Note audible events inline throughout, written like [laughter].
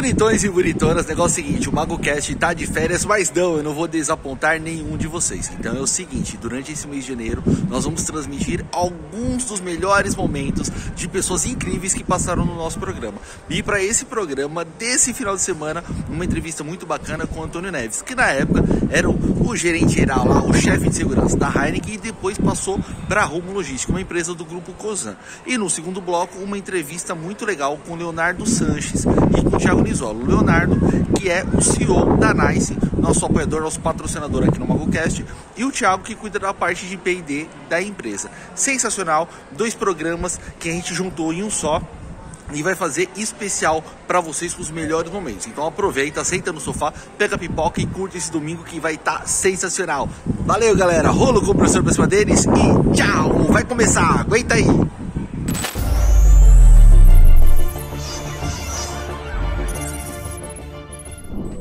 Bonitões e bonitonas, negócio é o seguinte, o MagoCast tá de férias, mas não, eu não vou desapontar nenhum de vocês. Então é o seguinte, durante esse mês de janeiro, nós vamos transmitir alguns dos melhores momentos de pessoas incríveis que passaram no nosso programa. E para esse programa, desse final de semana, uma entrevista muito bacana com o Antônio Neves, que na época era o gerente geral lá, o chefe de segurança da Heineken e depois passou para a Rumo Logística, uma empresa do grupo Cosan. E no segundo bloco, uma entrevista muito legal com Leonardo Sanches e com o Thiago Brizola. Leonardo, que é o CEO da Nice, nosso apoiador, nosso patrocinador aqui no MagoCast, e o Thiago, que cuida da parte de PD da empresa. Sensacional, dois programas que a gente juntou em um só e vai fazer especial para vocês com os melhores momentos. Então aproveita, senta no sofá, pega a pipoca e curte esse domingo que vai estar tá sensacional. Valeu, galera. Rolo com o professor pra cima deles e tchau. Vai começar. Aguenta aí.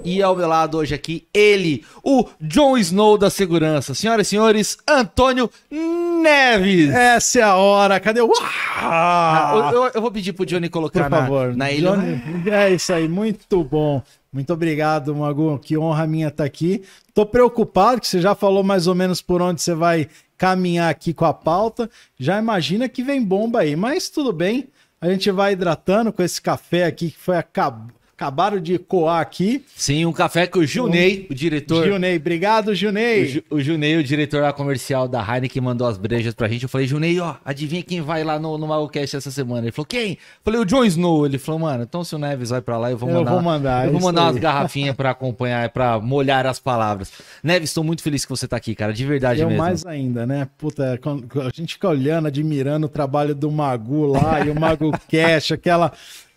E ao meu lado hoje aqui, ele, o John Snow da segurança. Senhoras e senhores, Antônio Neves. Essa é a hora, cadê o... Ah, eu, eu, vou pedir pro Johnny colocar Por favor, na, na ilha. Johnny, né? é isso aí, muito bom. Muito obrigado, Magu. Que honra minha estar tá aqui. Tô preocupado que você já falou mais ou menos por onde você vai caminhar aqui com a pauta. Já imagina que vem bomba aí, mas tudo bem. A gente vai hidratando com esse café aqui que foi acabado acabaram de coar aqui. Sim, um café com o Junei, o diretor. Junei, obrigado, Junei. O, Ju, o Junei, o diretor da comercial da Heineken, mandou as brejas pra gente. Eu falei, Junei, ó, adivinha quem vai lá no, no Cash essa semana? Ele falou, quem? Eu falei, o Jon Snow. Ele falou, mano, então se o Neves vai pra lá, eu vou mandar. Eu é vou mandar. Eu vou mandar umas garrafinhas pra acompanhar, pra molhar as palavras. Neves, estou muito feliz que você tá aqui, cara, de verdade eu mesmo. Eu mais ainda, né? Puta, a gente fica olhando, admirando o trabalho do Magu lá e o Magu [laughs] Cash, aquela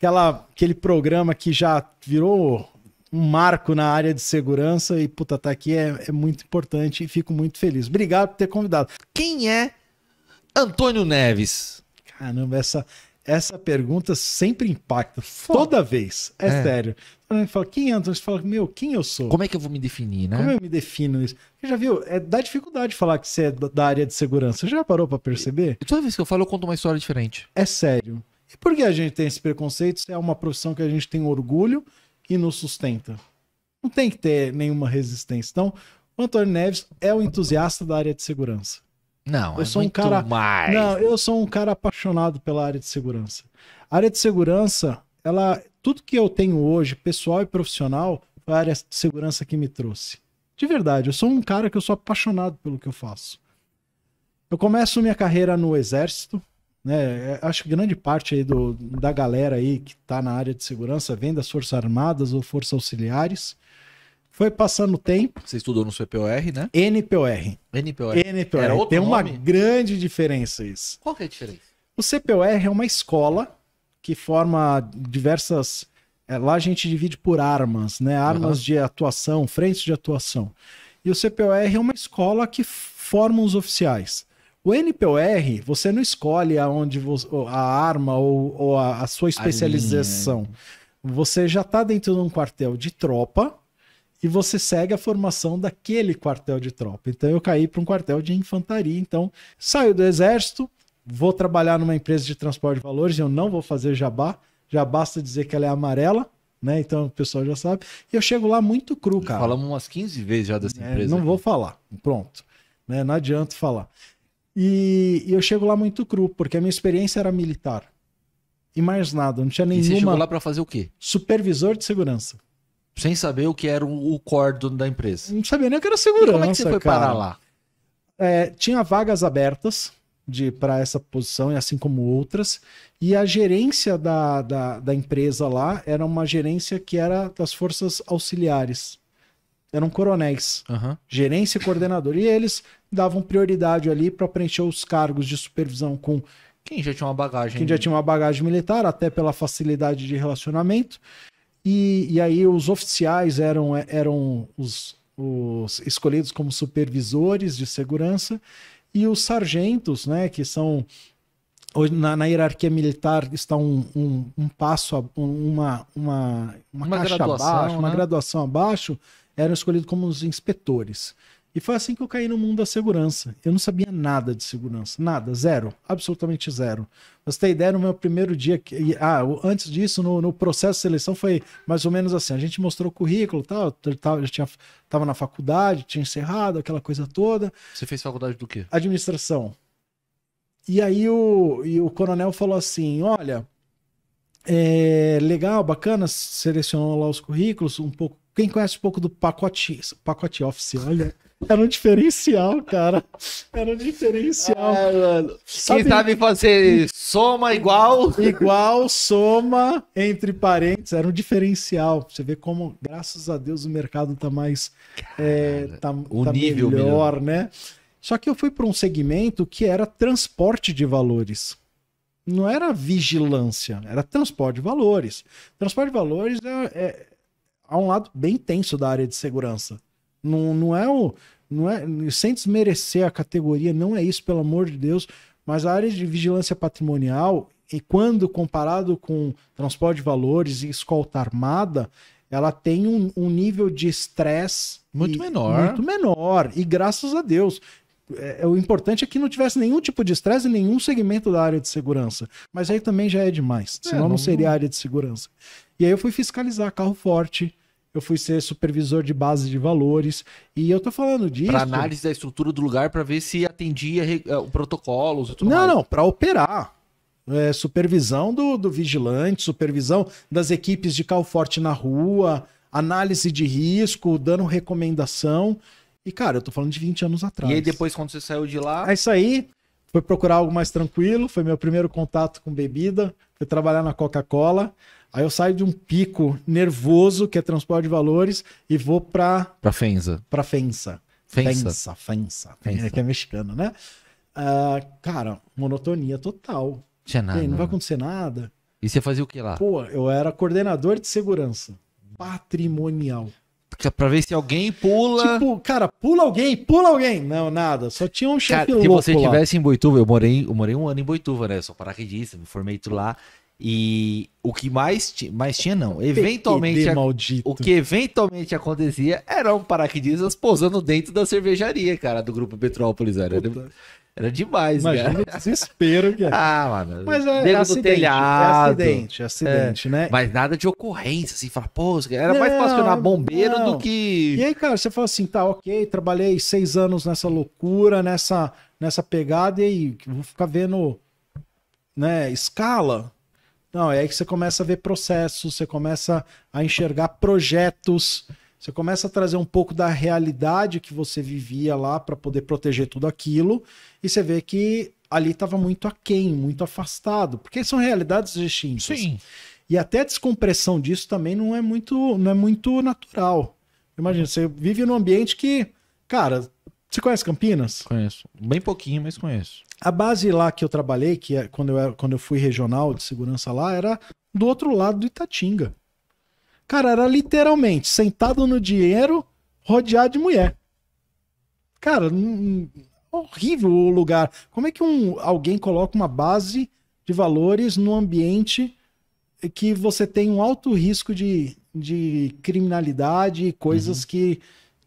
aquela, aquele programa que já virou um marco na área de segurança e, puta, tá aqui é, é muito importante e fico muito feliz. Obrigado por ter convidado. Quem é Antônio Neves? Caramba, essa, essa pergunta sempre impacta. Foda. Toda vez. É, é. sério. Quando fala, quem é Antônio? Você fala, meu, quem eu sou? Como é que eu vou me definir, né? Como eu me defino isso? Você já viu? É, dá dificuldade falar que você é da área de segurança. Você já parou para perceber? E, toda vez que eu falo, eu conto uma história diferente. É sério. E por que a gente tem esse preconceito se é uma profissão que a gente tem orgulho e nos sustenta? Não tem que ter nenhuma resistência. Então, o Antônio Neves é o entusiasta da área de segurança. Não, eu é sou um cara. Mais. Não, eu sou um cara apaixonado pela área de segurança. A área de segurança, ela, tudo que eu tenho hoje, pessoal e profissional, foi a área de segurança que me trouxe. De verdade, eu sou um cara que eu sou apaixonado pelo que eu faço. Eu começo minha carreira no exército, né? É, acho que grande parte aí do, da galera aí que está na área de segurança vem das Forças Armadas ou Forças Auxiliares. Foi passando o tempo. Você estudou no CPOR, né? NPOR. NPOR. NPOR. Era outro Tem uma grande diferença isso. Qual que é a diferença? O CPOR é uma escola que forma diversas. É, lá a gente divide por armas, né? Armas uhum. de atuação, frentes de atuação. E o CPOR é uma escola que forma os oficiais. O NPR, você não escolhe aonde a arma ou, ou a, a, sua especialização. Né? Você já está dentro de um quartel de tropa e você segue a formação daquele quartel de tropa. Então eu caí para um quartel de infantaria. Então saio do exército, vou trabalhar numa empresa de transporte de valores. Eu não vou fazer jabá. Já basta dizer que ela é amarela. Né? Então o pessoal já sabe. E eu chego lá muito cru, cara. Falamos umas 15 vezes já dessa é, empresa. Não aqui. vou falar. Pronto. Né? Não adianta falar. E, e eu chego lá muito cru, porque a minha experiência era militar. E mais nada, não tinha nenhuma. E você chegou lá para fazer o quê? Supervisor de segurança. Sem saber o que era o córdão da empresa. Não sabia nem o que era segurança. E como é que você foi cara? parar lá? É, tinha vagas abertas de para essa posição e assim como outras e a gerência da, da, da, empresa lá era uma gerência que era das forças auxiliares eram coronéis, uhum. gerência e coordenador. E eles davam prioridade ali para preencher os cargos de supervisão com quem já tinha uma bagagem. Quem já tinha uma bagagem militar, até pela facilidade de relacionamento. E, e aí os oficiais eram, é, eram os, os escolhidos como supervisores de segurança e os sargentos, né, que são hoje na, na, hierarquia militar está um, um, um passo, uma, uma, uma, uma caixa abaixo, né? uma graduação abaixo, né? eram escolhidos como os inspetores. E foi assim que eu caí no mundo da segurança. Eu não sabia nada de segurança, nada, zero, absolutamente zero. Pra você ter ideia, no meu primeiro dia, que, ah, antes disso, no, no, processo de seleção foi mais ou menos assim, a gente mostrou o currículo, tal, tal, já tinha, tava na faculdade, tinha encerrado, aquela coisa toda. Você fez faculdade do quê? Administração. E aí o, e o coronel falou assim, olha, é legal, bacana, selecionou lá os currículos, um pouco quem conhece um pouco do pacote, pacote Office, olha. Era é um diferencial, cara. Era é um diferencial. Ah, mano. Sabe... Quem sabe fazer soma igual. Igual, soma, entre parênteses. Era um diferencial. Você vê como, graças a Deus, o mercado tá mais. É, cara, é, tá, o tá nível melhor, melhor, né? Só que eu fui para um segmento que era transporte de valores. Não era vigilância, era transporte de valores. Transporte de valores é, é há um lado bem tenso da área de segurança. Não, não é o. Não é, sem desmerecer a categoria, não é isso, pelo amor de Deus. Mas a área de vigilância patrimonial, e quando comparado com transporte de valores e escolta armada, ela tem um, um nível de estresse muito menor. Muito menor. E graças a Deus. É, é, o importante é que não tivesse nenhum tipo de estresse em nenhum segmento da área de segurança. Mas aí também já é demais, é, senão é, não... não seria área de segurança. E aí eu fui fiscalizar carro forte, eu fui ser supervisor de base de valores e eu tô falando disso. Para análise da estrutura do lugar para ver se atendia eh, o protocolos e tudo não, mais. Não, não, para operar. É, supervisão do, do vigilante, supervisão das equipes de cal na rua, análise de risco, dando recomendação. E, cara, eu tô falando de 20 anos atrás. E aí, depois, quando você saiu de lá. É isso aí. Foi procurar algo mais tranquilo. Foi meu primeiro contato com bebida. Foi trabalhar na Coca-Cola. Aí eu saio de um pico nervoso, que é transporte de valores, e vou para. Para Fenza. Para Fenza. Fenza. Fenza. Fenza. que é mexicano, né? Uh, cara, monotonia total. Tinha nada. Aí, não vai acontecer nada. E você fazia o que lá? Pô, eu era coordenador de segurança patrimonial. Pra ver se alguém pula. Tipo, cara, pula alguém, pula alguém. Não, nada. Só tinha um chefe cara, louco. Se você estivesse em Boituva, eu morei, eu morei um ano em Boituva, né? Eu sou paraquedista, me formei tudo lá. E o que mais, mais tinha, não. Eventualmente, o que eventualmente acontecia eram paraquedistas posando dentro da cervejaria, cara, do grupo Petrópolis. Era, era demais, Imagina cara. o desespero que [laughs] era. Ah, mano. Mas é, dentro é acidente, telhado. É acidente, é acidente, é. né? Mas nada de ocorrência, assim. Fala, pô, era não, mais fácil bombeiro não. do que... E aí, cara, você fala assim, tá, ok, trabalhei seis anos nessa loucura, nessa, nessa pegada, e aí vou ficar vendo, né, escala não, é aí que você começa a ver processos, você começa a enxergar projetos, você começa a trazer um pouco da realidade que você vivia lá para poder proteger tudo aquilo, e você vê que ali estava muito aquém, muito afastado, porque são realidades distintas. Sim. E até a descompressão disso também não é muito, não é muito natural. Imagina, você vive num ambiente que, cara, você conhece Campinas? Conheço. Bem pouquinho, mas conheço. A base lá que eu trabalhei, que é quando eu, era, quando eu fui regional de segurança lá, era do outro lado do Itatinga. Cara, era literalmente sentado no dinheiro, rodeado de mulher. Cara, horrível o lugar. Como é que um, alguém coloca uma base de valores num ambiente que você tem um alto risco de, de criminalidade e coisas uhum. que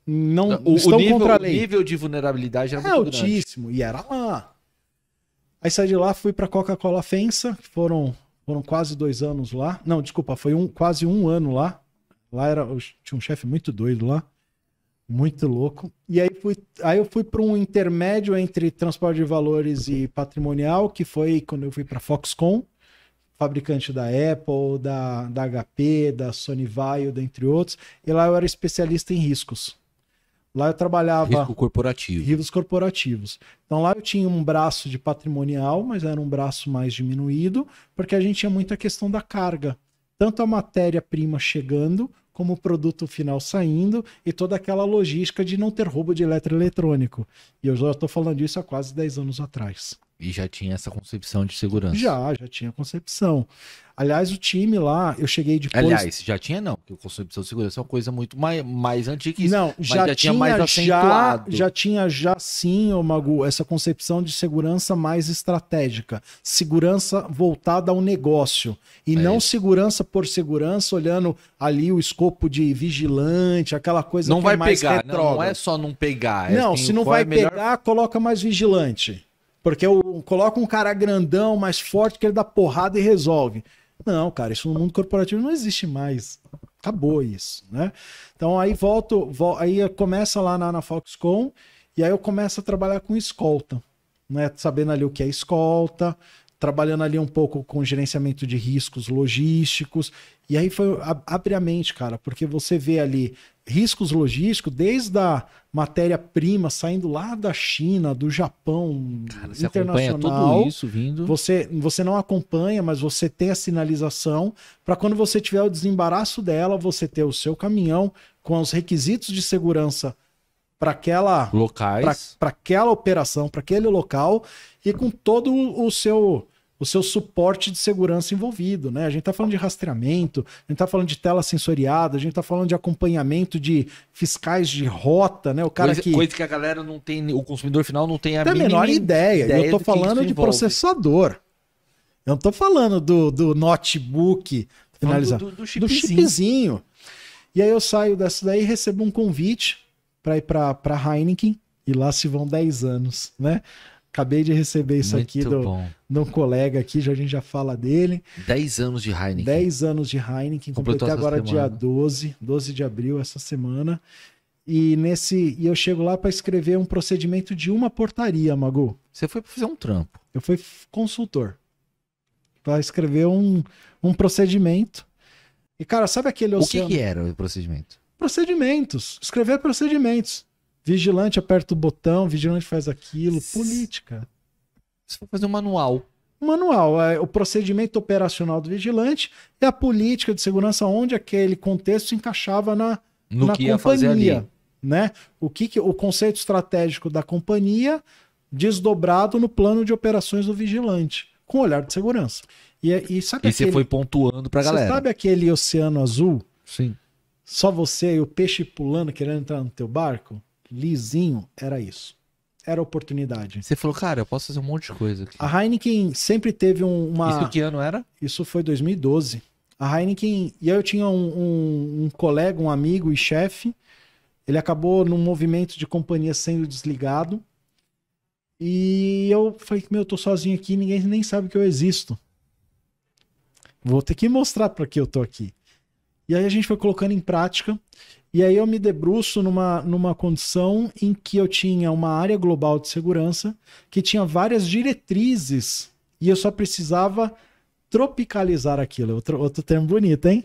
não, não o, estão o nível, contra a lei. O nível de vulnerabilidade era é altíssimo grande. e era lá. Aí saí de lá, fui para Coca-Cola Fensa, foram foram quase dois anos lá. Não, desculpa, foi um quase um ano lá. Lá era tinha um chefe muito doido lá, muito louco. E aí fui, aí eu fui para um intermédio entre transporte de valores e patrimonial, que foi quando eu fui para Foxconn, fabricante da Apple, da, da HP, da Sony Vaio, dentre outros. E lá eu era especialista em riscos. Lá eu trabalhava. Risco corporativo. Riscos corporativos. Então lá eu tinha um braço de patrimonial, mas era um braço mais diminuído, porque a gente tinha muita questão da carga. Tanto a matéria-prima chegando, como o produto final saindo e toda aquela logística de não ter roubo de eletroeletrônico. E eu já estou falando disso há quase 10 anos atrás. E já tinha essa concepção de segurança. Já, já tinha concepção. Aliás, o time lá, eu cheguei depois. Aliás, já tinha não, porque concepção de segurança é uma coisa muito mais, mais antiga. Isso, não, já, já, tinha mais acentuado. Já, já tinha já sim, ô Magu, essa concepção de segurança mais estratégica. Segurança voltada ao negócio. E é não isso. segurança por segurança, olhando ali o escopo de vigilante, aquela coisa não que é vai é mais pegar, não, não, é só não pegar. É não, assim, se não é vai pegar, melhor... coloca mais vigilante. Porque eu coloco um cara grandão, mais forte, que ele dá porrada e resolve. Não, cara, isso no mundo corporativo não existe mais. Acabou isso, né? Então aí volto, vol aí começa lá na, na Foxconn e aí eu começo a trabalhar com escolta, né? Sabendo ali o que é escolta, trabalhando ali um pouco com gerenciamento de riscos logísticos e aí foi abre a mente, cara, porque você vê ali riscos logísticos, desde a matéria-prima saindo lá da China, do Japão, cara, você internacional. Acompanha tudo isso vindo. Você, você não acompanha, mas você tem a sinalização para quando você tiver o desembaraço dela, você ter o seu caminhão com os requisitos de segurança para aquela locais, para aquela operação, para aquele local e com todo o seu o seu suporte de segurança envolvido, né? A gente está falando de rastreamento, a gente está falando de tela sensoriada, a gente está falando de acompanhamento de fiscais de rota, né? O cara coisa, que coisa que a galera não tem, o consumidor final não tem a, tem a menor ideia. ideia eu tô falando de processador. Eu não tô falando do, do notebook finalizar do, do, do, chipzinho. do, chipzinho. E aí eu saio dessa daí e recebo um convite para ir para Heineken e lá se vão 10 anos, né? Acabei de receber isso Muito aqui do, do de um colega aqui, já, a gente já fala dele. 10 anos de Heineken. 10 anos de Heineken, completei agora dia 12, 12 de abril, essa semana. E nesse e eu chego lá para escrever um procedimento de uma portaria, Magu. Você foi fazer um trampo. Eu fui consultor. Para escrever um, um procedimento. E cara, sabe aquele O que, que, era o procedimento? Procedimentos, escrever procedimentos. Vigilante aperta o botão, vigilante faz aquilo. Política. Você vai fazer um manual. Manual, é o procedimento operacional do vigilante e a política de segurança onde aquele contexto se encaixava na, no na que companhia, ia fazer ali. né? O que, que o conceito estratégico da companhia desdobrado no plano de operações do vigilante, com olhar de segurança. E, é, e sabe e aquele, você foi pontuando pra galera. sabe aquele oceano azul? Sim. Só você e o peixe pulando querendo entrar no teu barco? lisinho, era isso. Era oportunidade. Você falou, cara, eu posso fazer um monte de coisa aqui. A Heineken sempre teve um, uma. Isso que ano era? Isso foi 2012. A Heineken. E aí eu tinha um, um, um colega, um amigo e chefe. Ele acabou num movimento de companhia sendo desligado. E eu falei, meu, eu tô sozinho aqui, ninguém nem sabe que eu existo. Vou ter que mostrar para que eu tô aqui. E aí a gente foi colocando em prática. E aí eu me debruço numa, numa condição em que eu tinha uma área global de segurança que tinha várias diretrizes e eu só precisava tropicalizar aquilo. Outro, outro termo bonito, hein?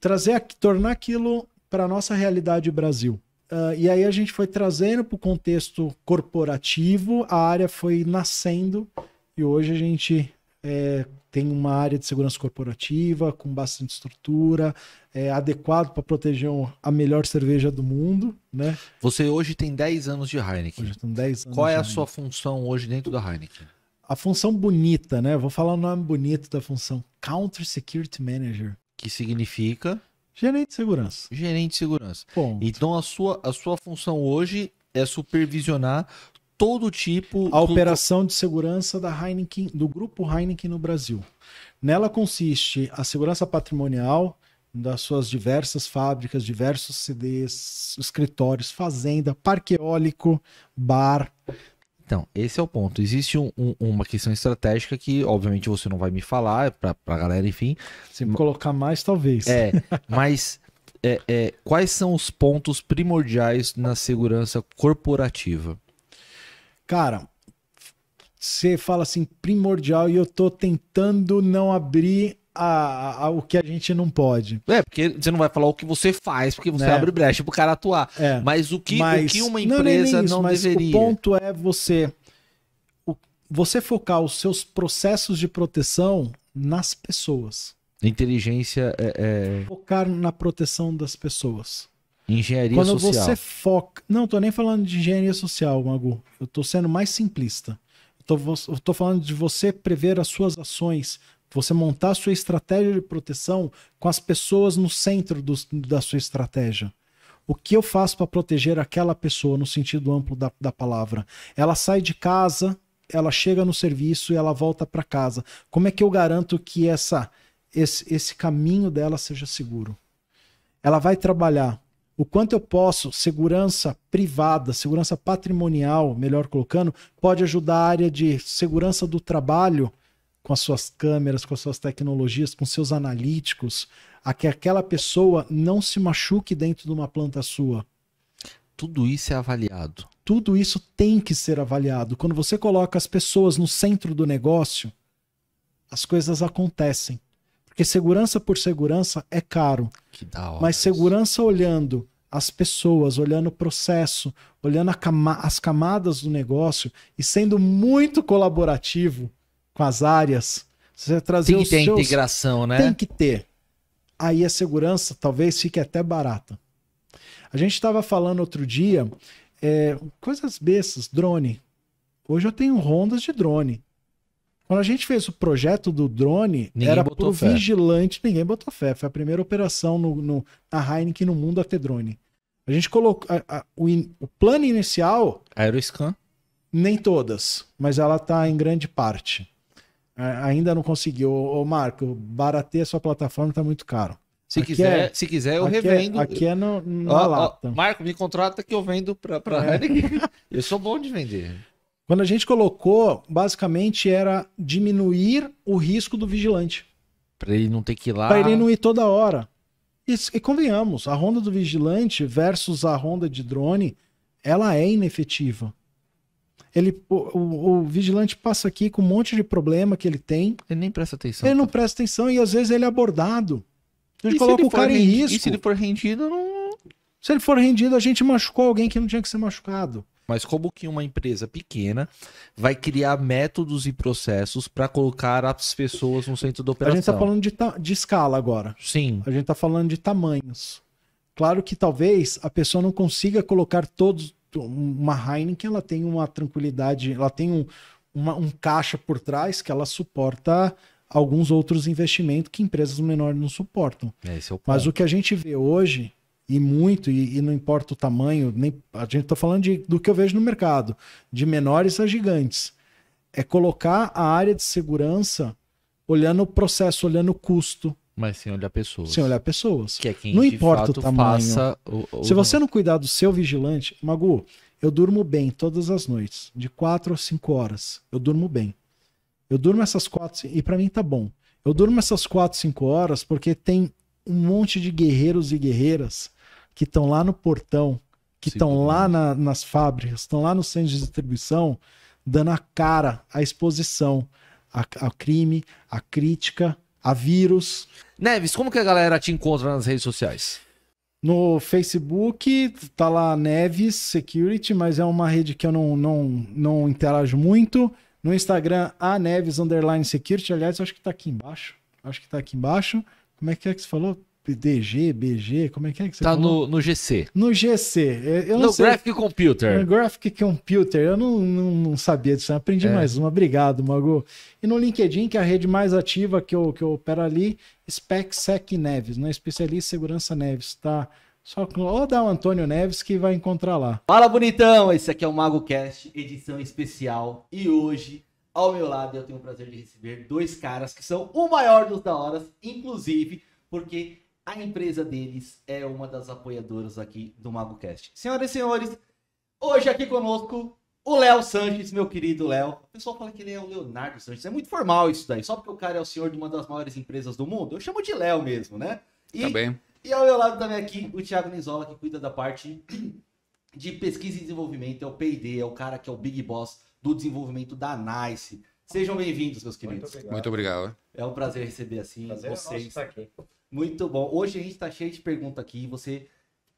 Trazer, tornar aquilo para a nossa realidade Brasil. Uh, e aí a gente foi trazendo para o contexto corporativo, a área foi nascendo e hoje a gente é, tem uma área de segurança corporativa com bastante estrutura, é adequado para proteger a melhor cerveja do mundo, né? Você hoje tem 10 anos de Heineken. Hoje tem 10 anos Qual é a sua função hoje dentro da Heineken? A função bonita, né? Vou falar o nome bonito da função, Counter Security Manager, que significa gerente de segurança. Gerente de segurança. Ponto. Então a sua a sua função hoje é supervisionar todo tipo. A operação de segurança da Heineken, do grupo Heineken no Brasil. Nela consiste a segurança patrimonial das suas diversas fábricas, diversos CDs, escritórios, fazenda, parque eólico, bar. Então, esse é o ponto. Existe um, um, uma questão estratégica que, obviamente, você não vai me falar, para a galera, enfim. Se me colocar mais, talvez. É, [laughs] mas é, é, quais são os pontos primordiais na segurança corporativa? cara, você fala assim, primordial, e eu tô tentando não abrir a, a, o que a gente não pode. É, porque você não vai falar o que você faz, porque você é. abre brecha pro cara atuar. É. Mas, o que, mas o que uma empresa não, isso, não deveria. O ponto é você você focar os seus processos de proteção nas pessoas. Inteligência é, é... Focar na proteção das pessoas. Engenharia Quando social. Quando você foca. Não, tô nem falando de engenharia social, Magu. Eu tô sendo mais simplista. Eu tô, eu tô falando de você prever as suas ações, você montar a sua estratégia de proteção com as pessoas no centro do, da sua estratégia. O que eu faço para proteger aquela pessoa, no sentido amplo da, da palavra? Ela sai de casa, ela chega no serviço e ela volta para casa. Como é que eu garanto que essa esse, esse caminho dela seja seguro? Ela vai trabalhar o quanto eu posso, segurança privada, segurança patrimonial, melhor colocando, pode ajudar a área de segurança do trabalho com as suas câmeras, com as suas tecnologias, com seus analíticos, a que aquela pessoa não se machuque dentro de uma planta sua. Tudo isso é avaliado. Tudo isso tem que ser avaliado. Quando você coloca as pessoas no centro do negócio, as coisas acontecem. Porque segurança por segurança é caro. Que da hora. Mas segurança olhando as pessoas, olhando o processo, olhando cama as camadas do negócio e sendo muito colaborativo com as áreas. Você trazer Tem que ter seus... integração, né? Tem que ter. Aí a segurança talvez fique até barata. A gente estava falando outro dia, é, coisas bestas, drone. Hoje eu tenho rondas de drone. Quando a gente fez o projeto do drone, ninguém era pro fé. vigilante, ninguém botou fé. Foi a primeira operação no, no, na Heineken no mundo a ter drone. A gente colocou. A, a, o, in, o, plano inicial. Aeroscan? Nem todas, mas ela está em grande parte. A, ainda não conseguiu. Ô, Marco, Marco, baratear sua plataforma está muito caro. Se quiser, é, se quiser, eu aqui é- revendo. É, aqui é no, na ó, lata. Ó, Marco, me contrata que eu vendo para pra é. Heineken. [laughs] eu sou bom de vender. Quando a gente colocou, basicamente era diminuir o risco do vigilante. Para ele não ter que ir lá. Para ele não ir toda hora. E, e, convenhamos, a ronda do vigilante versus a ronda de drone, ela é inefetiva. Ele, o, o, o, vigilante passa aqui com um monte de problema que ele tem. Ele nem presta atenção. Ele não tá? presta atenção e às vezes ele é abordado. A gente e coloca o cara em risco. E se ele for rendido, não. Se ele for rendido, a gente machucou alguém que não tinha que ser machucado. Mas como que uma empresa pequena vai criar métodos e processos para colocar as pessoas no centro da operação? A gente está falando de, de escala agora. Sim. A gente está falando de tamanhos. Claro que talvez a pessoa não consiga colocar todos. Uma Heineken, ela tem uma tranquilidade, ela tem um, uma, um caixa por trás que ela suporta alguns outros investimentos que empresas menores não suportam. É o Mas o que a gente vê hoje e muito, e, e, não importa o tamanho, nem a gente está falando de, do que eu vejo no mercado, de menores a gigantes. É colocar a área de segurança olhando o processo, olhando o custo. Mas sem olhar pessoas. Sem olhar pessoas. Que é quem não importa o tamanho. O, o... Se você não cuidar do seu vigilante, Magu, eu durmo bem todas as noites, de quatro a cinco horas. Eu durmo bem. Eu durmo essas quatro, e para mim tá bom. Eu durmo essas quatro, cinco horas porque tem um monte de guerreiros e guerreiras que estão lá no portão, que estão lá na, nas fábricas, estão lá no centro de distribuição, dando a cara à exposição, ao crime, à crítica, a vírus. Neves, como que a galera te encontra nas redes sociais? No Facebook tá lá Neves Security, mas é uma rede que eu não, não, não interajo muito. No Instagram, a Neves Underline Security. Aliás, acho que tá aqui embaixo. Acho que tá aqui embaixo. Como é que é que você falou? DG, BG, como é que é que você Tá falou? no, no GC. No GC. É, eu no sei, Graphic Computer. No Graphic Computer. Eu não, não, não sabia disso. Aprendi é. mais uma. Obrigado, Mago. E no LinkedIn, que é a rede mais ativa que eu, que eu opero ali, SpecSec Neves, né? Especialista em Segurança Neves, tá? Só ou dá o Antônio Neves que vai encontrar lá. Fala, bonitão! Esse aqui é o MagoCast, edição especial. E hoje, ao meu lado, eu tenho o prazer de receber dois caras que são o maior dos da horas, inclusive porque a empresa deles é uma das apoiadoras aqui do MagoCast. Senhoras e senhores, hoje aqui conosco o Léo Sanches, meu querido Léo. O pessoal fala que ele é o Leonardo Sanches. É muito formal isso daí. Só porque o cara é o senhor de uma das maiores empresas do mundo. Eu chamo de Léo mesmo, né? E, tá bem. E ao meu lado também aqui o Thiago Nizola, que cuida da parte [clears throat] de pesquisa e desenvolvimento. É o PD, é o cara que é o Big Boss do desenvolvimento da Nice. Sejam bem-vindos, meus queridos. Muito obrigado. Muito obrigado. É um prazer receber assim prazer vocês. É nosso estar aqui. Muito bom. Hoje a gente está cheio de perguntas aqui. Você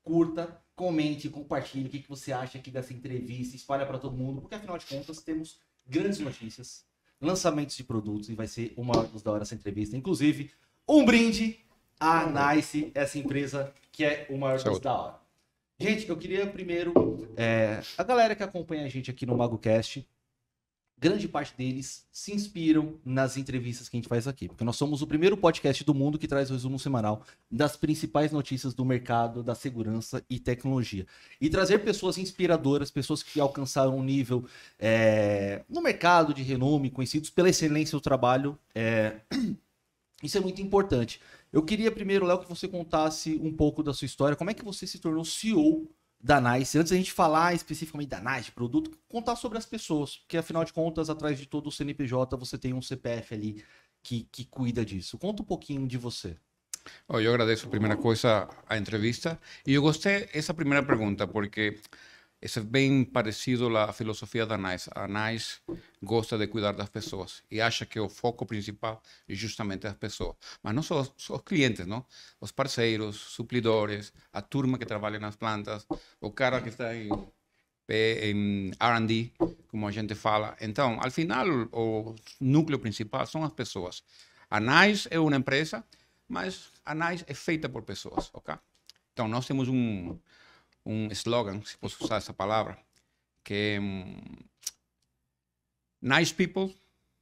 curta, comente, compartilhe o que, que você acha aqui dessa entrevista, espalha para todo mundo, porque afinal de contas temos grandes notícias, lançamentos de produtos e vai ser uma dos da hora essa entrevista. Inclusive, um brinde à Nice, essa empresa que é o maior dos da hora. Gente, eu queria primeiro. É, a galera que acompanha a gente aqui no MagoCast grande parte deles se inspiram nas entrevistas que a gente faz aqui, porque nós somos o primeiro podcast do mundo que traz o resumo semanal das principais notícias do mercado da segurança e tecnologia. E trazer pessoas inspiradoras, pessoas que alcançaram um nível é, no mercado de renome, conhecidos pela excelência do trabalho, é, [clears throat] isso é muito importante. Eu queria primeiro, Léo, que você contasse um pouco da sua história, como é que você se tornou CEO da Nice. Antes da gente falar especificamente da Nice, produto, contar sobre as pessoas, porque afinal de contas, atrás de todo o CNPJ, você tem um CPF ali que, que cuida disso. Conta um pouquinho de você. Oh, eu agradeço, primeira coisa, a entrevista. E eu gostei essa primeira pergunta, porque isso é bem parecido à filosofia da Nice. A Nice gosta de cuidar das pessoas e acha que o foco principal é justamente as pessoas. Mas não só, só os clientes, não? Os parceiros, suplidores, a turma que trabalha nas plantas, o cara que está em, em R&D, como a gente fala. Então, ao final, o núcleo principal são as pessoas. A Nice é uma empresa, mas a Nice é feita por pessoas, ok? Então, nós temos um um slogan, se posso usar essa palavra, que é Nice People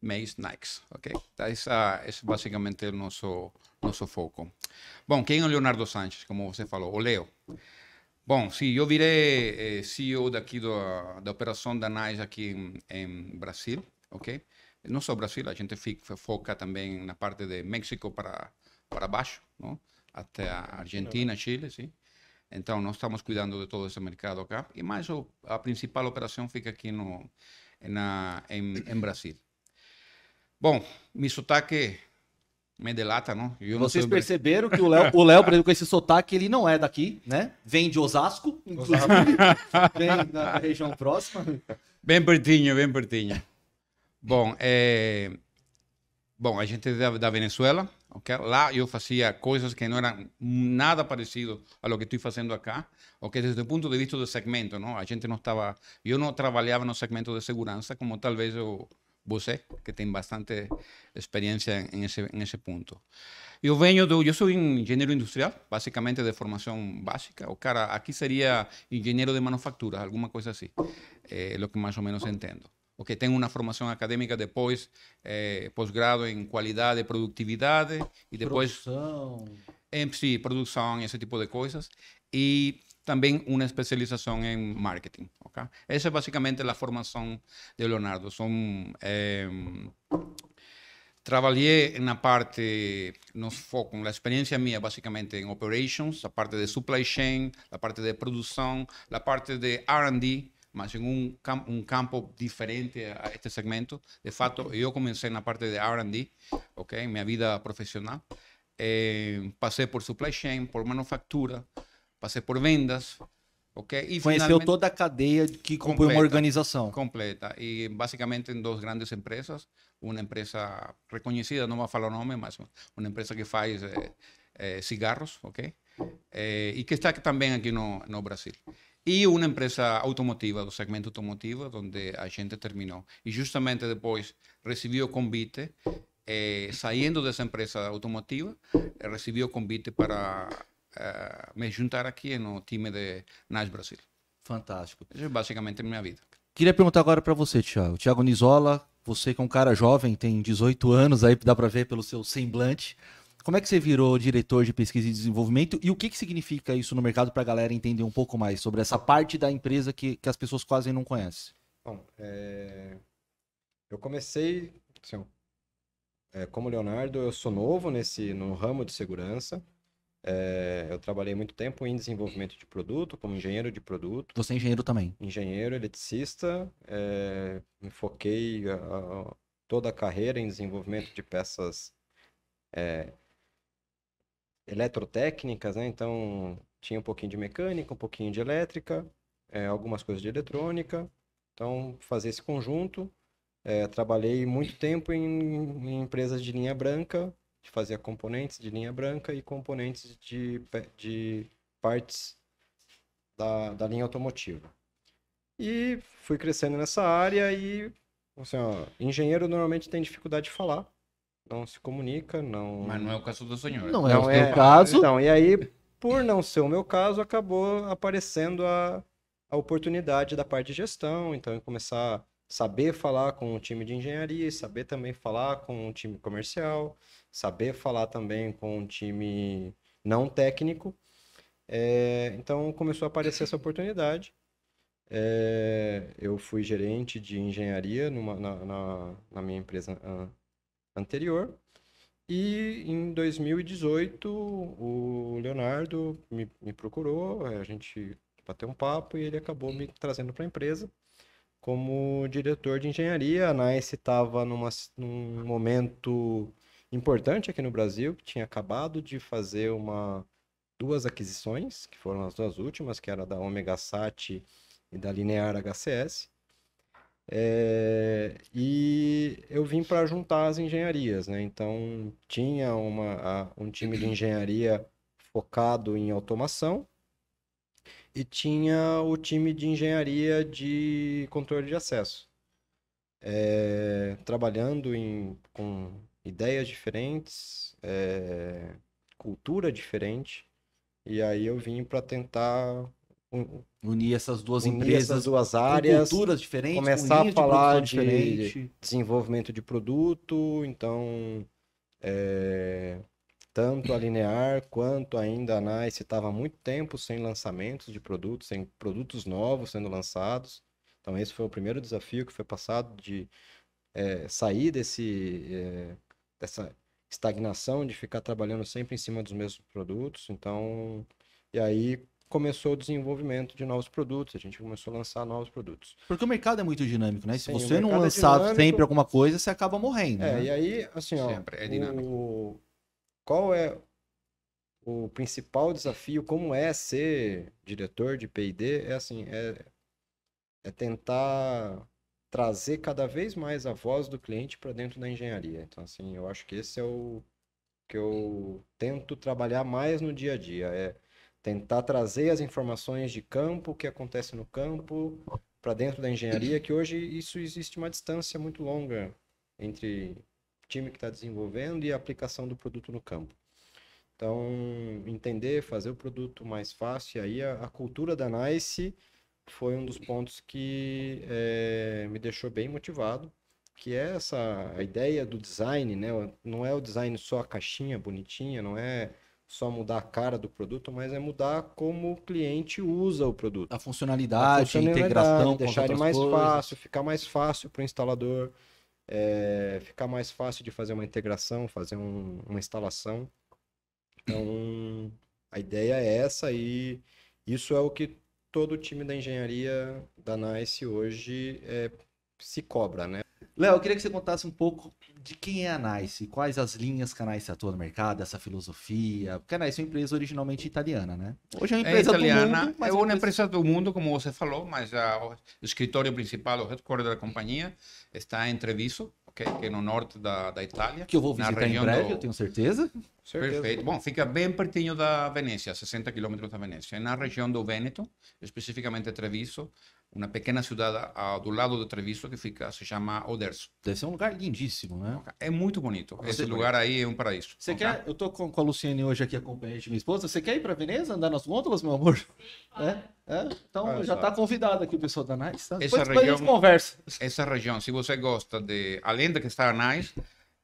make nice ok? Essa, esse basicamente o nosso, nosso foco. Bom, quem é o Leonardo Sanches, como você falou? O Leo. Bom, sim, eu virei CEO daqui eh, do, da operação da NICE aqui em, em Brasil, ok? Não só Brasil, a gente fica, foca também na parte de México para, para baixo, não? até a Argentina, Chile, sim. Então, nós estamos cuidando de todo esse mercado cá. E mais, a principal operação fica aqui no, na, em, em Brasil. Bom, meu sotaque me delata, não? Eu Vocês não perceberam que o Léo, o Léo, por exemplo, com esse sotaque, ele não é daqui, né? Vem de Osasco, inclusive. Osasco. [laughs] Vem da região próxima. Bem pertinho, bem pertinho. Bom, é... Bom, a gente é da, da Venezuela, Okay? Lá yo hacía cosas que no eran nada parecido a lo que estoy haciendo acá, O que desde el punto de vista del segmento, yo a gente en yo no não en no segmento de seguridad como talvez vez você, que tengo bastante experiencia en ese punto. Yo soy Yo venho industrial, básicamente de formación básica. O cara aquí sería ingeniero de manufactura, alguna cosa así, eh, lo que más o menos entiendo que una formación académica después, eh, posgrado en cualidad de productividad y después sí producción ese ese tipo de cosas y también una especialización en marketing, esa es básicamente la formación de Leonardo. son em, Trabajé en la parte, nos foco, la experiencia mía básicamente en operations, la parte de supply chain, la parte de producción, la parte de RD, mas em um cam campo diferente a este segmento. De fato, eu comecei na parte de RD, ok, minha vida profissional, eh, passei por supply chain, por manufactura, passei por vendas. ok, Conheceu toda a cadeia que compõe uma organização. Completa. E basicamente em duas grandes empresas. Uma empresa reconhecida, não vou falar o nome, mas uma empresa que faz eh, eh, cigarros, ok? e que está também aqui no, no Brasil e uma empresa automotiva, do segmento automotivo, onde a gente terminou. E justamente depois recebi o convite, eh, saindo dessa empresa automotiva, eh, recebi o convite para eh, me juntar aqui no time de NAS Brasil. Fantástico. Isso é basicamente a minha vida. Queria perguntar agora para você, Thiago. Thiago Nizola, você que é um cara jovem, tem 18 anos, aí dá para ver pelo seu semblante. Como é que você virou diretor de pesquisa e desenvolvimento e o que, que significa isso no mercado para a galera entender um pouco mais sobre essa parte da empresa que, que as pessoas quase não conhecem? Bom, é... eu comecei, assim, é, como Leonardo, eu sou novo nesse no ramo de segurança. É, eu trabalhei muito tempo em desenvolvimento de produto, como engenheiro de produto. Você é engenheiro também? Engenheiro, eletricista. É, foquei a, a, toda a carreira em desenvolvimento de peças é, eletrotécnicas, né? Então tinha um pouquinho de mecânica, um pouquinho de elétrica, é, algumas coisas de eletrônica. Então fazia esse conjunto. É, trabalhei muito tempo em, em, empresas de linha branca, de fazia componentes de linha branca e componentes de, de partes da, da linha automotiva. E fui crescendo nessa área e assim, ó, engenheiro normalmente tem dificuldade de falar não se comunica, não. Mas não é o caso do senhor. Não, é o é... caso. Então, e aí, por não ser o meu caso, acabou aparecendo a, a oportunidade da parte de gestão. Então, começar a saber falar com o time de engenharia, saber também falar com o time comercial, saber falar também com o time não técnico. É, então, começou a aparecer essa oportunidade. É, eu fui gerente de engenharia numa, na, na, na minha empresa anterior. E em 2018 o Leonardo me, me procurou, é, a gente bateu um papo e ele acabou me trazendo para a empresa como diretor de engenharia. A NICE estava num momento importante aqui no Brasil, que tinha acabado de fazer uma, duas aquisições, que foram as duas últimas, que era da Omega Sat e da Linear HCS. É, e eu vim para juntar as engenharias, né? Então tinha uma, a, um time de engenharia focado em automação e tinha o time de engenharia de controle de acesso, é, trabalhando em, com ideias diferentes, é, cultura diferente. E aí eu vim para tentar Unir essas duas Unir empresas, essas duas áreas, culturas diferentes, começar a falar de, de, desenvolvimento de produto, então é, tanto a Linear quanto ainda a Nice estava muito tempo sem lançamentos de produtos, sem produtos novos sendo lançados. Então esse foi o primeiro desafio que foi passado de é, sair desse é, dessa estagnação de ficar trabalhando sempre em cima dos mesmos produtos. Então e aí começou o desenvolvimento de novos produtos, a gente começou a lançar novos produtos. Porque o mercado é muito dinâmico, né? Se você não é lançar é sempre alguma coisa, você acaba morrendo. É, né? e aí, assim, ó, sempre é dinâmico. O... qual é o principal desafio, como é ser diretor de P&D, é assim, é, é tentar trazer cada vez mais a voz do cliente para dentro da engenharia. Então, assim, eu acho que esse é o que eu tento trabalhar mais no dia a dia, é tentar trazer as informações de campo, o que acontece no campo, para dentro da engenharia, que hoje isso existe uma distância muito longa entre o time que está desenvolvendo e a aplicação do produto no campo. Então, entender, fazer o produto mais fácil, e aí a, a cultura da NICE foi um dos pontos que é, me deixou bem motivado, que é essa a ideia do design, né? Não é o design só a caixinha bonitinha, não é só mudar a cara do produto, mas é mudar como o cliente usa o produto. A funcionalidade, a, funcionalidade, a integração, deixar ele mais coisas. fácil, ficar mais fácil para o instalador, é, ficar mais fácil de fazer uma integração, fazer um, uma instalação. Então, a ideia é essa e isso é o que todo o time da engenharia da NICE hoje é, se cobra, né? Léo, eu queria que você contasse um pouco de quem é a Nice, quais as linhas que a Nice atua no mercado, essa filosofia. Porque a Nice é uma empresa originalmente italiana, né? Hoje é uma é empresa é italiana, do mundo. Mas é, é uma empresa... empresa do mundo, como você falou, mas a, o escritório principal, o headquarter da companhia, está em Treviso, okay? que é no norte da, da Itália. Que eu vou visitar em breve, do... eu tenho certeza. certeza. Perfeito. Bom, fica bem pertinho da Venécia, 60 quilômetros da Venécia. É na região do Vêneto, especificamente Treviso, uma pequena cidade a, do lado de Treviso que fica, se chama Oderso. Deve ser um lugar lindíssimo, né? ¿eh? É muito bonito. Você Esse lugar aí é um paraíso. Você okay? quer? Eu tô com, com, a Luciane hoje aqui acompanhante minha esposa. Você quer ir para Veneza andar nas gôndolas, meu amor? Sim, é? é? Então já está convidado aqui o pessoal da Nice. Tá? Depois, região, a gente conversa. Essa região, se você gosta de, além de que está a Nice,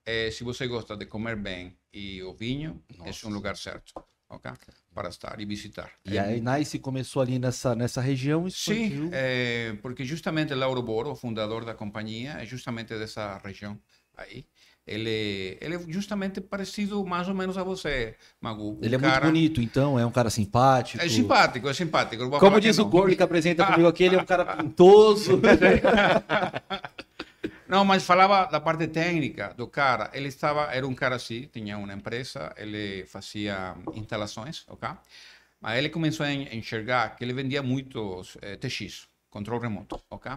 é, se você gosta de comer bem e o vinho, Nossa. é um lugar certo. Okay? Para estar e visitar. E aí a é. Enaice começou ali nessa, nessa região e Sim, é, porque justamente Lauro Boro, fundador da companhia, é justamente dessa região aí. Ele, ele é justamente parecido mais ou menos a você, Magu. ele é cara... muito bonito, então, é um cara simpático. É simpático, é simpático. Como diz o Gordo que apresenta [laughs] comigo aqui, ele é um cara pintoso. [laughs] Não, mas falava da parte técnica do cara. Ele estava, era um cara assim, tinha uma empresa, ele fazia instalações, ok? Mas ele começou a enxergar que ele vendia muitos eh, TX, controle remoto, ok?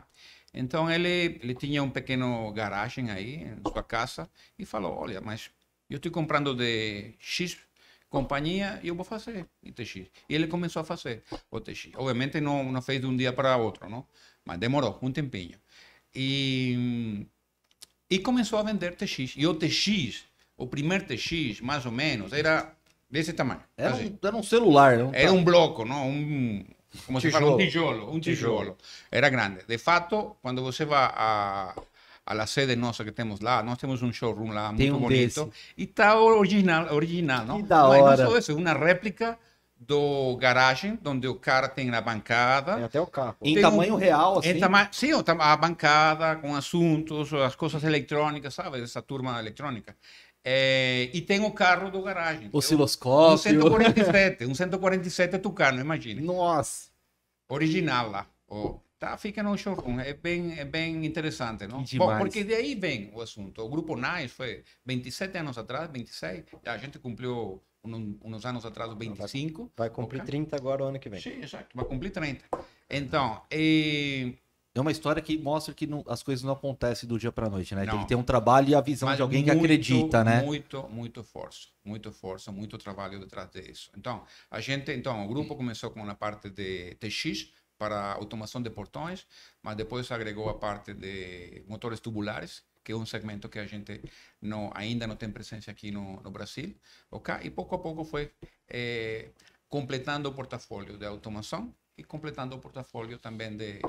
Então ele, ele tinha um pequeno garagem aí em sua casa e falou: Olha, mas eu estou comprando de X companhia e eu vou fazer e TX. E ele começou a fazer o TX. Obviamente não, não fez de um dia para outro, não? mas demorou um tempinho. E, e começou a vender TX. E o TX, o primeiro TX, mais ou menos, era desse tamanho. Era, assim. um, era um celular, não? Era um bloco, não? Um, como se fala, um tijolo, um tijolo. tijolo. Era grande. De fato, quando você vai a, a la sede nossa que temos lá, nós temos um showroom lá Tem muito um bonito. Desse. E está original, original, não? Que da Mas não só isso, é uma réplica do garagem, onde o cara tem a bancada. Tem até o carro. Em tamanho um, real, assim? Tama sim, a bancada com assuntos, as coisas eletrônicas, sabe? Essa turma eletrônica. É, e tem o carro do garagem. Osciloscópio. Um 147, [laughs] um 147 é Tucano, imagina. Nossa! Original lá. Oh. Tá, fica no showroom, é bem, é bem interessante, não? Bom, porque daí vem o assunto. O grupo NAIS foi 27 anos atrás, 26, a gente cumpriu uns anos atrás, 25. Vai, vai cumprir okay. 30 agora, o ano que vem. Sim, exato, vai cumprir 30. Então, e... É uma história que mostra que não, as coisas não acontecem do dia para noite, né? Não. Tem que ter um trabalho e a visão Mas de alguém muito, que acredita, né? Muito, muito força, muito força, muito trabalho detrás disso. Então, a gente, então, o grupo começou com a parte de TX, para automação de portões, mas depois agregou a parte de motores tubulares, que un segmento que a gente no, ainda no tem presencia aquí no, Brasil, ok? poco a poco fue eh, completando portafolio de automação y completando portafolio también de,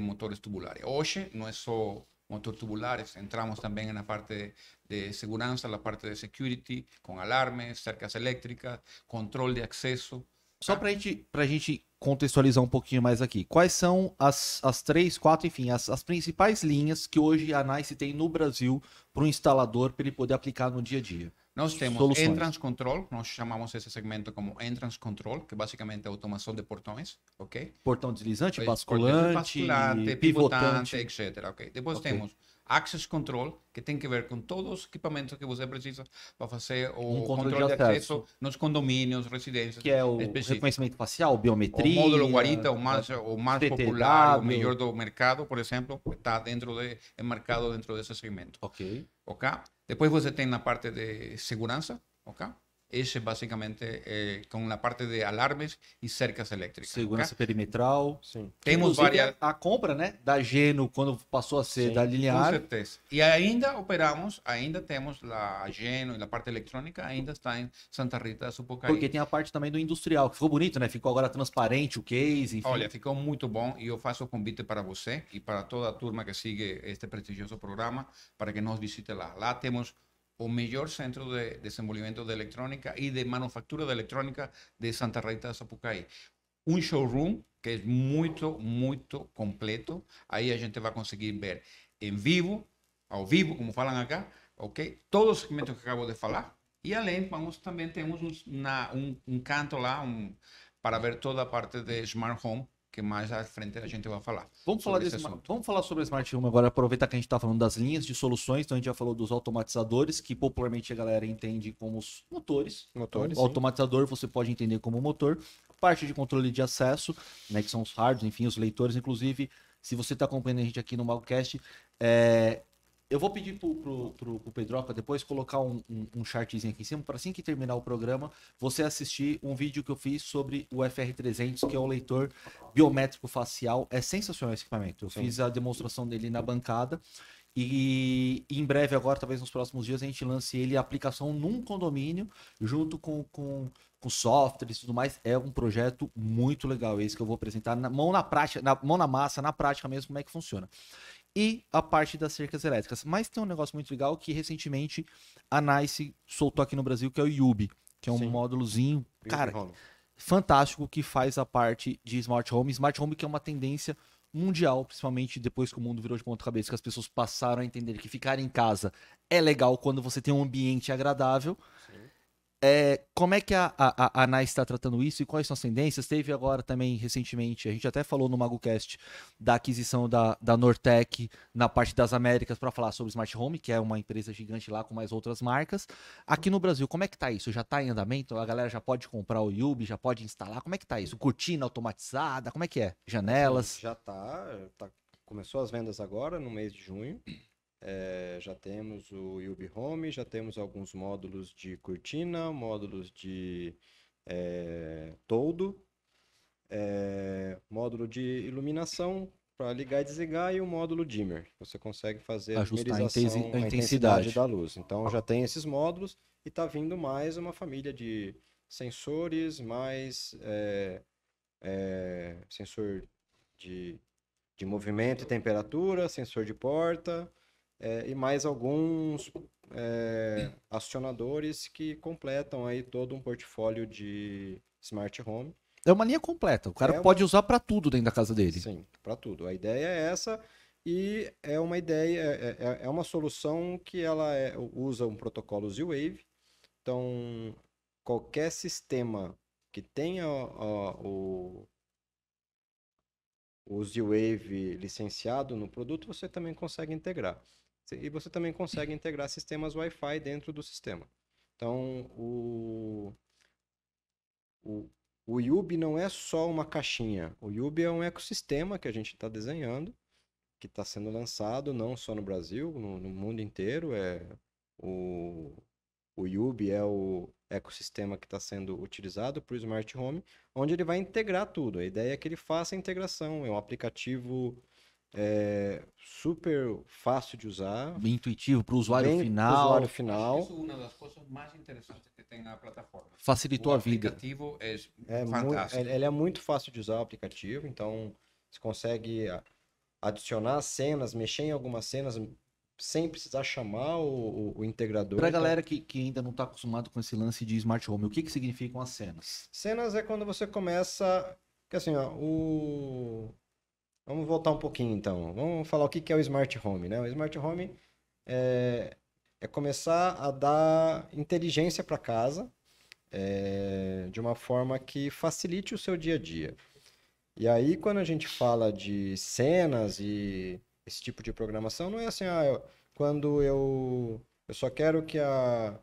motores tubulares. Hoy no é só motor tubulares, entramos también en la parte de, de segurança, la parte de security, con alarmes, cercas eléctricas, control de acceso. Só pra gente, pra gente contextualizar um pouquinho mais aqui, quais são as, as três, quatro, enfim, as, as principais linhas que hoje a NICE tem no Brasil para o instalador para ele poder aplicar no dia a dia? Nós temos Soluções. entrance control, nós chamamos esse segmento como entrance control, que basicamente é automação de portões, ok? Portão deslizante, basculante, basculante pivotante, pivotante etc. Okay? Depois okay. temos access control, que tem que ver com todos os equipamentos que você é precisa para fazer o um controle, controle, de acesso. acesso. nos condomínios, residências. Que é o específico. reconhecimento facial, biometria. O módulo guarita, o mais, o mais TTW. popular, o melhor do mercado, por exemplo, está dentro de é mercado dentro desse segmento. Ok. Ok. Depois você tem na parte de segurança, ok? esse basicamente eh, com a parte de alarmes e cercas elétricas. Segurança perimetral. Sim. Temos a compra né, da Geno quando passou a ser Sim, da linear. Com certeza. E ainda operamos, ainda temos a Geno e a parte eletrônica ainda está em Santa Rita da Supucaí. Porque tem a parte também do industrial, que ficou bonito, né? Ficou agora transparente o case. Enfim. Olha, ficou muito bom e eu faço o convite para você e para toda a turma que sigue este prestigioso programa para que nos visite lá. Lá temos o melhor centro de desenvolvimento de electrónica e de manufactura de electrónica de Santa Rita de Sapucaí. Um showroom que é muito, muito completo. Aí a gente vai conseguir ver em vivo, ao vivo, como falam acá, ok? Todos os segmentos que acabo de falar. E além, vamos também temos um, canto lá para ver toda a parte de smart home que mais à frente a gente vai falar. Vamos falar, desse, vamos falar sobre o Smart Home agora, aproveitar que a gente está falando das linhas de soluções, então a gente já falou dos automatizadores, que popularmente a galera entende como os motores. Então, motores. Então, automatizador você pode entender como motor. Parte de controle de acesso, né, que são os hardware, enfim, os leitores, inclusive, se você está acompanhando a gente aqui no Malcast, é, eu vou pedir pro, pro, pro, pro Pedroca depois colocar um, um, um chartzinho aqui em cima para assim que terminar o programa você assistir um vídeo que eu fiz sobre o FR300, que é o leitor biométrico facial. É sensacional esse equipamento. Eu Sim. fiz a demonstração dele na bancada e, em breve, agora, talvez nos próximos dias, a gente lance ele a aplicação num condomínio, junto com, com, com softwares e tudo mais. É um projeto muito legal esse que eu vou apresentar na mão na prática, na mão na massa, na prática mesmo, como é que funciona e a parte das cercas elétricas. Mas tem um negócio muito legal que recentemente a NICE soltou aqui no Brasil, que é o YUBI, que é um Sim. módulozinho, é cara, fantástico que faz a parte de smart home. Smart home que é uma tendência mundial, principalmente depois que o mundo virou de ponta cabeça, que as pessoas passaram a entender que ficar em casa é legal quando você tem um ambiente agradável. Sim. É, como é que a, a, a Nice está tratando isso e quais são as tendências? Teve agora também recentemente, a gente até falou no MagoCast da aquisição da, da Nortec na parte das Américas para falar sobre Smart Home, que é uma empresa gigante lá com mais outras marcas. Aqui no Brasil, como é que tá isso? Já está em andamento? A galera já pode comprar o Yubi, já pode instalar? Como é que tá isso? Cortina automatizada, como é que é? Janelas? Já está. Tá, começou as vendas agora, no mês de junho. É, já temos o Yubi Home, já temos alguns módulos de cortina, módulos de é, toldo, é, módulo de iluminação para ligar e desligar e o módulo dimmer. Você consegue fazer Ajustar a, a, intensi a, intensidade. da luz. Então já tem esses módulos e está vindo mais uma família de sensores, mais é, é, sensor de, de movimento e temperatura, sensor de porta, é, e mais alguns é, acionadores que completam aí todo um portfólio de smart home. É uma linha completa, o cara é pode uma... usar para tudo dentro da casa dele. Sim, para tudo. A ideia é essa e é uma ideia, é, é, é, é uma solução que ela é, usa um protocolo Z-Wave. Então, qualquer sistema que tenha o, o Z-Wave licenciado no produto, você também consegue integrar. E você também consegue integrar sistemas Wi-Fi dentro do sistema. Então, o, o, o Yubi não é só uma caixinha. O Yubi é um ecossistema que a gente está desenhando, que está sendo lançado não só no Brasil, no, no mundo inteiro. É o, o Yubi é o ecossistema que está sendo utilizado para o Smart Home, onde ele vai integrar tudo. A ideia é que ele faça a integração. É um aplicativo é, super fácil de usar. intuitivo para o usuário final. usuário final. Isso é uma das coisas mais interessantes que tem na plataforma. Facilitou o a vida. O aplicativo é, é fantástico. Muito, ele é muito fácil de usar o aplicativo, então você consegue adicionar cenas, mexer em algumas cenas sem precisar chamar o, o integrador. Para a então... galera que, que ainda não está acostumado com esse lance de smart home, o que, que significam as cenas? Cenas é quando você começa... Que assim, ó, o Vamos voltar um pouquinho então. Vamos falar o que é o smart home, né? O smart home é, é começar a dar inteligência para casa é, de uma forma que facilite o seu dia a dia. E aí, quando a gente fala de cenas e esse tipo de programação, não é assim, ah, eu, quando eu, eu só quero que a,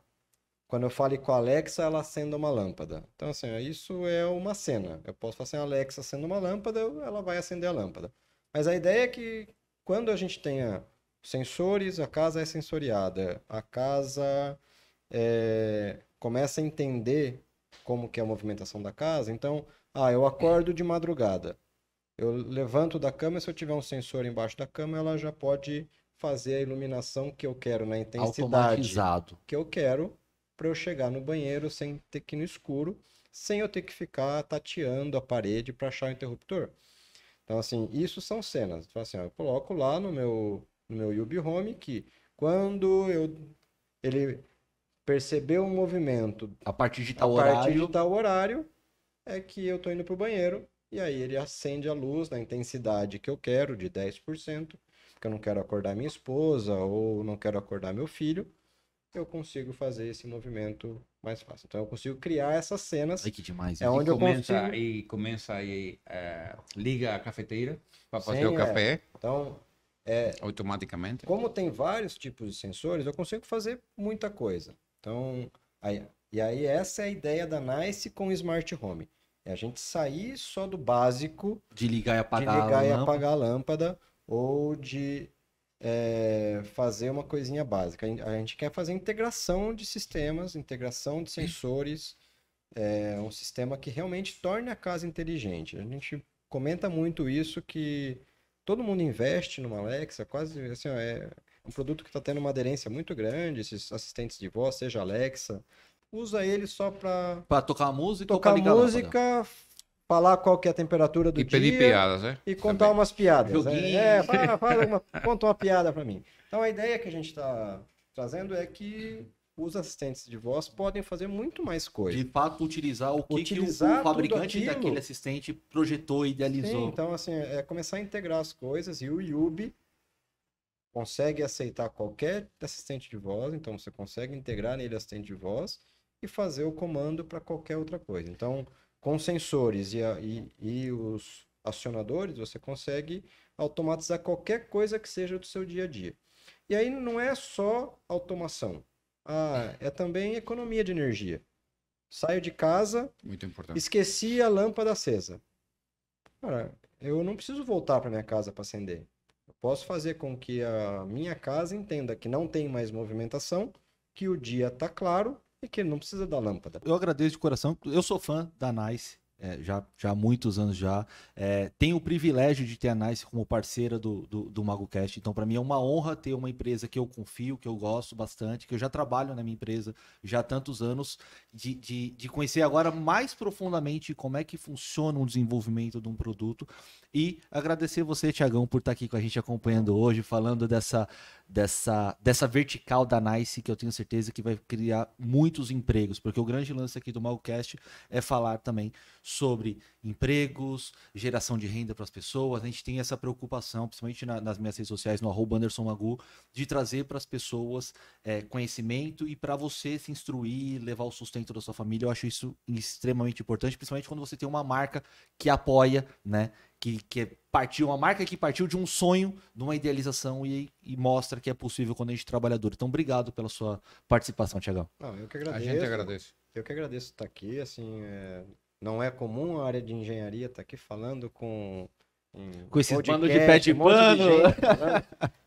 quando eu fale com a Alexa, ela acenda uma lâmpada. Então, assim, isso é uma cena. Eu posso falar assim, Alexa acenda uma lâmpada, ela vai acender a lâmpada. Mas a ideia é que quando a gente tenha sensores, a casa é sensoriada, a casa é, começa a entender como que é a movimentação da casa. Então, ah, eu acordo de madrugada. Eu levanto da cama, se eu tiver um sensor embaixo da cama, ela já pode fazer a iluminação que eu quero na intensidade que eu quero para eu chegar no banheiro sem ter que ir no escuro, sem eu ter que ficar tateando a parede para achar o interruptor. Então, assim, isso são cenas. Então, assim, ó, eu coloco lá no meu, no meu Yubi Home que quando eu, ele percebeu um movimento... A partir de tal a horário... A partir de tal horário é que eu estou indo para o banheiro e aí ele acende a luz na intensidade que eu quero, de 10%, porque eu não quero acordar minha esposa ou não quero acordar meu filho eu consigo fazer esse movimento mais fácil. Então eu consigo criar essas cenas. Ai, que demais. É onde eu começa, consigo... E começa aí, é, liga a cafeteira para fazer o é. café. É. Então, é, automaticamente. Como tem vários tipos de sensores, eu consigo fazer muita coisa. Então, aí, e aí essa é a ideia da Nice com Smart Home. É a gente sair só do básico de ligar e apagar, de ligar a, e lâmpada. apagar a lâmpada ou de é, fazer uma coisinha básica. A gente quer fazer integração de sistemas, integração de sensores, é, um sistema que realmente torne a casa inteligente. A gente comenta muito isso que todo mundo investe numa Alexa, quase assim, é um produto que está tendo uma aderência muito grande, esses assistentes de voz, seja Alexa, usa ele só para para tocar música, tocar música, falar qual que é a temperatura do e dia. E pedir piadas, né? E contar Também. umas piadas. Né? É, é [laughs] fala, fala uma, conta uma piada para mim. Então a ideia que a gente está trazendo é que os assistentes de voz podem fazer muito mais coisas De fato, utilizar o que, utilizar que o fabricante daquele assistente projetou e idealizou. Sim, então, assim, é começar a integrar as coisas e o Yubi consegue aceitar qualquer assistente de voz, então você consegue integrar nele assistente de voz e fazer o comando para qualquer outra coisa. Então, com sensores e, a, e, e os acionadores, você consegue automatizar qualquer coisa que seja do seu dia a dia. E aí não é só automação. Ah, é também economia de energia. Saio de casa, esqueci a lâmpada acesa. Cara, eu não preciso voltar para minha casa para acender. Eu posso fazer com que a minha casa entenda que não tem mais movimentação, que o dia está claro e que ele não precisa da lâmpada. Eu agradeço de coração. Eu sou fã da Nice. É, já, já há muitos anos já. É, tenho o privilégio de ter a Nice como parceira do, do, do MagoCast. Então, para mim é uma honra ter uma empresa que eu confio, que eu gosto bastante, que eu já trabalho na minha empresa já há tantos anos, de, de, de conhecer agora mais profundamente como é que funciona o desenvolvimento de um produto e agradecer você, Tiagão, por estar tá aqui com a gente acompanhando hoje, falando dessa, dessa, dessa vertical da Nice, que eu tenho certeza que vai criar muitos empregos, porque o grande lance aqui do Malcast é falar também sobre empregos, geração de renda para as pessoas. A gente tem essa preocupação, principalmente na, nas minhas redes sociais, no arroba Anderson Magu, de trazer para as pessoas é, conhecimento e para você se instruir, levar o sustento da sua família. Eu acho isso extremamente importante, principalmente quando você tem uma marca que apoia, né? que, que é partiu, uma marca que partiu de um sonho, de uma idealização e, e, mostra que é possível quando a gente é trabalhador. Então, obrigado pela sua participação, Tiagão. Eu que agradeço. A gente agradece. Eu que agradeço estar aqui, assim, é... não é comum a área de engenharia estar aqui falando com um com esse bando de pé de um pano.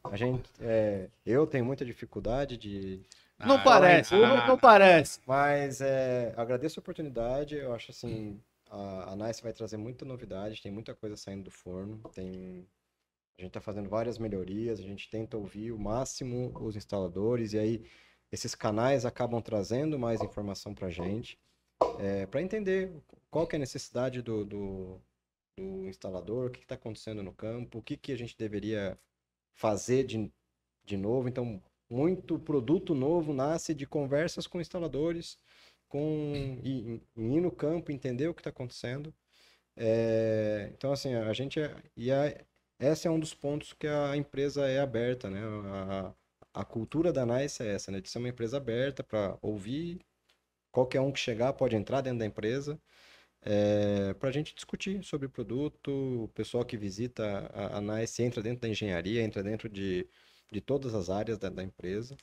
a gente, é, eu tenho muita dificuldade de. Não ah, parece, ah, não parece. Mas é, agradeço a oportunidade. Eu acho assim, a, a Nice vai trazer muita novidade, tem muita coisa saindo do forno, tem a gente está fazendo várias melhorias, a gente tenta ouvir o máximo os instaladores e aí esses canais acabam trazendo mais informação para a gente é, para entender qual que é a necessidade do, do, do instalador, o que está acontecendo no campo, o que, que a gente deveria fazer de, de novo. Então, muito produto novo nasce de conversas com instaladores, com e, ir no campo, entender o que está acontecendo. É, então, assim, a gente. É, e essa esse é um dos pontos que a empresa é aberta, né? A, a cultura da NICE é essa, né? De ser uma empresa aberta para ouvir. Qualquer um que chegar pode entrar dentro da empresa. É, para a gente discutir sobre o produto, o pessoal que visita a, a NICE entra dentro da engenharia, entra dentro de, de todas as áreas da, da empresa.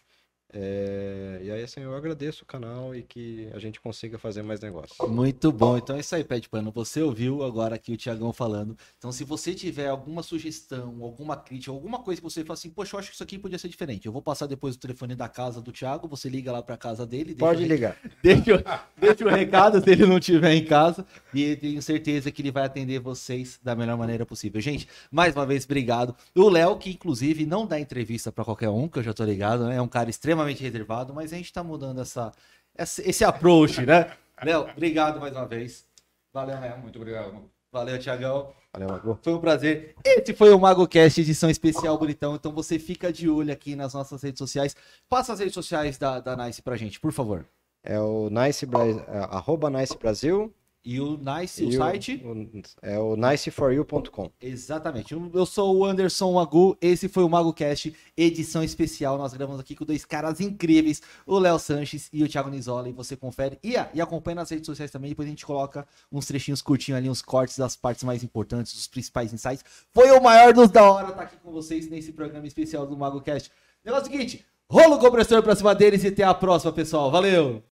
É, e aí, assim, eu agradeço o canal e que a gente consiga fazer mais negócios. Muito bom. Então é isso aí, Pede Pano. Você ouviu agora aqui o Tiagão falando. Então, se você tiver alguma sugestão, alguma crítica, alguma coisa que você fala assim, poxa, eu acho que isso aqui podia ser diferente. Eu vou passar depois o telefone da casa do Thiago. você liga lá pra casa dele. Pode [laughs] o... ligar. Deixa, deixa o recado se ele não estiver em casa. E tenho certeza que ele vai atender vocês da melhor maneira possível. Gente, mais uma vez, obrigado. O Léo, que inclusive não dá entrevista para qualquer um, que eu já tô ligado, né? É um cara extremamente extremamente reservado, mas a gente está mudando essa, esse approach, né? [laughs] Léo, obrigado mais uma vez. Valeu, Léo. Muito obrigado. Valeu, Tiagão. Valeu, Mago. Foi um prazer. Esse foi o MagoCast, edição especial bonitão. Então você fica de olho aqui nas nossas redes sociais. Passa as redes sociais da, da Nice pra gente, por favor. É o Nice, é, arroba Nice Brasil, e o Nice, e o, site? O, é o niceforyou.com. Exatamente. Eu sou o Anderson Magu, esse foi o MagoCast, edição especial. Nós gravamos aqui com dois caras incríveis, o Léo Sanches e o Thiago Nizola. E você confere e, ah, e acompanha nas redes sociais também. Depois a gente coloca uns trechinhos curtinhos ali, uns cortes das partes mais importantes, dos principais insights. Foi o maior dos da hora estar tá aqui com vocês nesse programa especial do MagoCast. Negócio é seguinte, rolo o compressor pra cima deles e até a próxima, pessoal. Valeu!